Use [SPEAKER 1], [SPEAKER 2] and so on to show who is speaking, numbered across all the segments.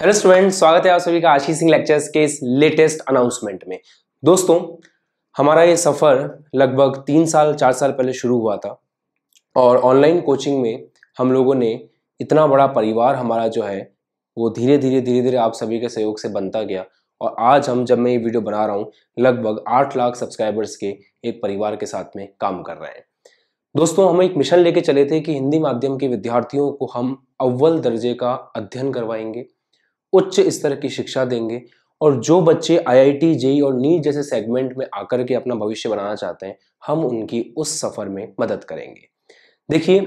[SPEAKER 1] hello student स्वागत है आप सभी का आशीष सिंह लेक्चर्स के इस लेटेस्ट अनाउंसमेंट में दोस्तों हमारा ये सफ़र लगभग तीन साल चार साल पहले शुरू हुआ था और ऑनलाइन कोचिंग में हम लोगों ने इतना बड़ा परिवार हमारा जो है वो धीरे धीरे धीरे धीरे आप सभी के सहयोग से बनता गया और आज हम जब मैं ये वीडियो बना रहा हूँ लगभग आठ लाख सब्सक्राइबर्स के एक परिवार के साथ में काम कर रहे हैं दोस्तों हम एक मिशन लेके चले थे कि हिंदी माध्यम के विद्यार्थियों को हम अव्वल दर्जे का अध्ययन करवाएंगे उच्च स्तर की शिक्षा देंगे और जो बच्चे आईआईटी जेई e और नीट e e जैसे सेगमेंट में आकर के अपना भविष्य बनाना चाहते हैं हम उनकी उस सफ़र में मदद करेंगे देखिए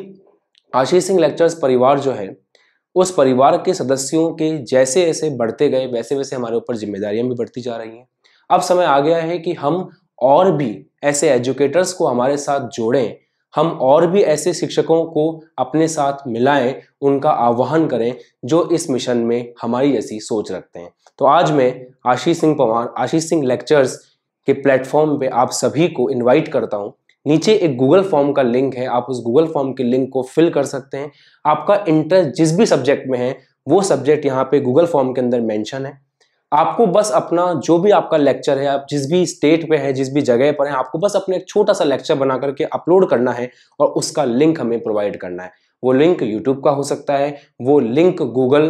[SPEAKER 1] आशीष सिंह लेक्चर्स परिवार जो है उस परिवार के सदस्यों के जैसे ऐसे बढ़ते गए वैसे वैसे हमारे ऊपर जिम्मेदारियां भी बढ़ती जा रही हैं अब समय आ गया है कि हम और भी ऐसे एजुकेटर्स को हमारे साथ जोड़ें हम और भी ऐसे शिक्षकों को अपने साथ मिलाएं उनका आह्वान करें जो इस मिशन में हमारी जैसी सोच रखते हैं तो आज मैं आशीष सिंह पवार आशीष सिंह लेक्चर्स के प्लेटफॉर्म पे आप सभी को इनवाइट करता हूँ नीचे एक गूगल फॉर्म का लिंक है आप उस गूगल फॉर्म के लिंक को फिल कर सकते हैं आपका इंटरेस्ट जिस भी सब्जेक्ट में है वो सब्जेक्ट यहाँ पे गूगल फॉर्म के अंदर मेंशन है आपको बस अपना जो भी आपका लेक्चर है आप जिस भी स्टेट पे हैं जिस भी जगह पर हैं आपको बस अपने एक छोटा सा लेक्चर बना करके अपलोड करना है और उसका लिंक हमें प्रोवाइड करना है वो लिंक यूट्यूब का हो सकता है वो लिंक गूगल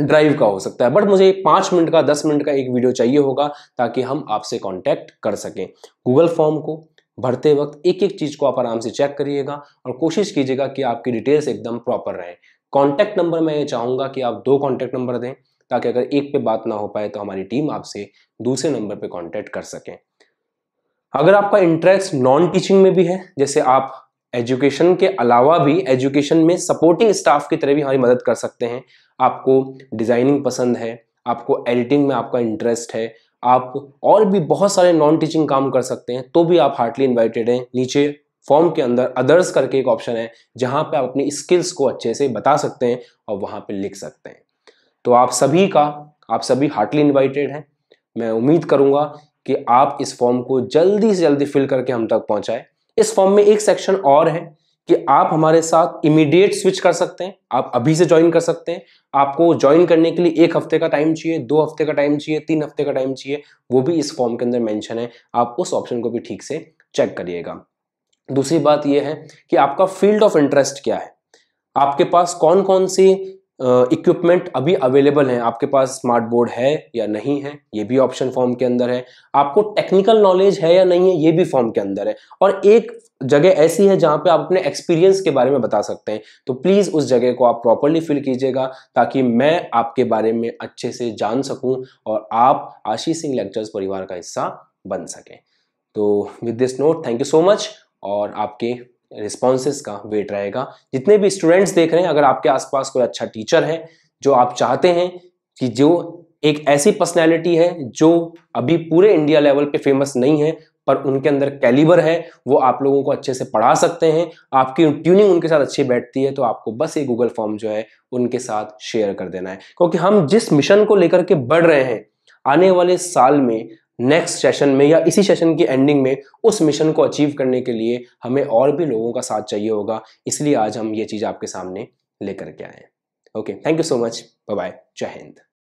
[SPEAKER 1] ड्राइव का हो सकता है बट मुझे पाँच मिनट का दस मिनट का एक वीडियो चाहिए होगा ताकि हम आपसे कॉन्टैक्ट कर सकें गूगल फॉर्म को भरते वक्त एक एक चीज़ को आप आराम से चेक करिएगा और कोशिश कीजिएगा कि आपकी डिटेल्स एकदम प्रॉपर रहें कॉन्टैक्ट नंबर मैं ये चाहूँगा कि आप दो कॉन्टैक्ट नंबर दें ताकि अगर एक पे बात ना हो पाए तो हमारी टीम आपसे दूसरे नंबर पे कांटेक्ट कर सकें अगर आपका इंटरेस्ट नॉन टीचिंग में भी है जैसे आप एजुकेशन के अलावा भी एजुकेशन में सपोर्टिंग स्टाफ की तरह भी हमारी मदद कर सकते हैं आपको डिज़ाइनिंग पसंद है आपको एडिटिंग में आपका इंटरेस्ट है आप और भी बहुत सारे नॉन टीचिंग काम कर सकते हैं तो भी आप हार्टली इन्वाइटेड हैं नीचे फॉर्म के अंदर अदर्स करके एक ऑप्शन है जहाँ पे आप अपनी स्किल्स को अच्छे से बता सकते हैं और वहाँ पे लिख सकते हैं तो आप सभी का आप सभी हार्टली इन्वाइटेड हैं मैं उम्मीद करूंगा कि आप इस फॉर्म को जल्दी से जल्दी फिल करके हम तक पहुंचाएं इस फॉर्म में एक सेक्शन और है कि आप हमारे साथ इमीडिएट स्विच कर सकते हैं आप अभी से ज्वाइन कर सकते हैं आपको ज्वाइन करने के लिए एक हफ्ते का टाइम चाहिए दो हफ्ते का टाइम चाहिए तीन हफ्ते का टाइम चाहिए वो भी इस फॉर्म के अंदर मेंशन है आप उस ऑप्शन को भी ठीक से चेक करिएगा दूसरी बात यह है कि आपका फील्ड ऑफ इंटरेस्ट क्या है आपके पास कौन कौन सी इक्विपमेंट uh, अभी अवेलेबल हैं आपके पास स्मार्ट बोर्ड है या नहीं है ये भी ऑप्शन फॉर्म के अंदर है आपको टेक्निकल नॉलेज है या नहीं है ये भी फॉर्म के अंदर है और एक जगह ऐसी है जहां पे आप अपने एक्सपीरियंस के बारे में बता सकते हैं तो प्लीज़ उस जगह को आप प्रॉपरली फिल कीजिएगा ताकि मैं आपके बारे में अच्छे से जान सकूँ और आप आशीष सिंह लेक्चर्स परिवार का हिस्सा बन सकें तो with this note thank you so much और आपके रिस्पॉन्सेज का वेट रहेगा जितने भी स्टूडेंट्स देख रहे हैं अगर आपके आसपास कोई अच्छा टीचर है जो आप चाहते हैं कि जो एक ऐसी पर्सनैलिटी है जो अभी पूरे इंडिया लेवल पे फेमस नहीं है पर उनके अंदर कैलिबर है वो आप लोगों को अच्छे से पढ़ा सकते हैं आपकी ट्यूनिंग उनके साथ अच्छी बैठती है तो आपको बस ये गूगल फॉर्म जो है उनके साथ शेयर कर देना है क्योंकि हम जिस मिशन को लेकर के बढ़ रहे हैं आने वाले साल में नेक्स्ट सेशन में या इसी सेशन की एंडिंग में उस मिशन को अचीव करने के लिए हमें और भी लोगों का साथ चाहिए होगा इसलिए आज हम ये चीज़ आपके सामने लेकर के आए okay thank you so much bye bye जय हिंद